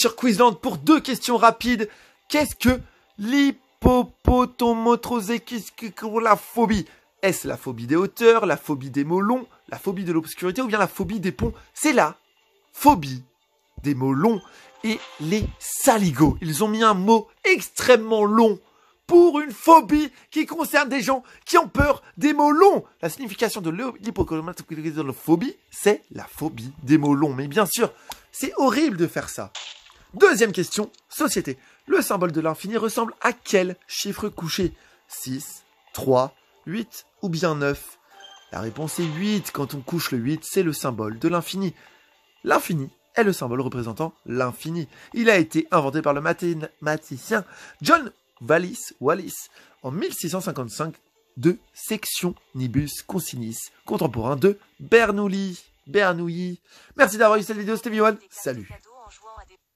sur Quizland pour deux questions rapides. Qu'est-ce que que la phobie Est-ce la phobie des hauteurs, la phobie des mots longs, la phobie de l'obscurité ou bien la phobie des ponts C'est la phobie des mots longs et les saligots. Ils ont mis un mot extrêmement long pour une phobie qui concerne des gens qui ont peur des mots longs. La signification de phobie c'est la phobie des mots longs. Mais bien sûr, c'est horrible de faire ça. Deuxième question, société. Le symbole de l'infini ressemble à quel chiffre couché 6, 3, 8 ou bien 9 La réponse est 8. Quand on couche le 8, c'est le symbole de l'infini. L'infini est le symbole représentant l'infini. Il a été inventé par le mathématicien John Wallis Wallis en 1655 de section Nibus Consinis, contemporain de Bernoulli. Bernoulli. Merci d'avoir vu cette vidéo, c'était Salut.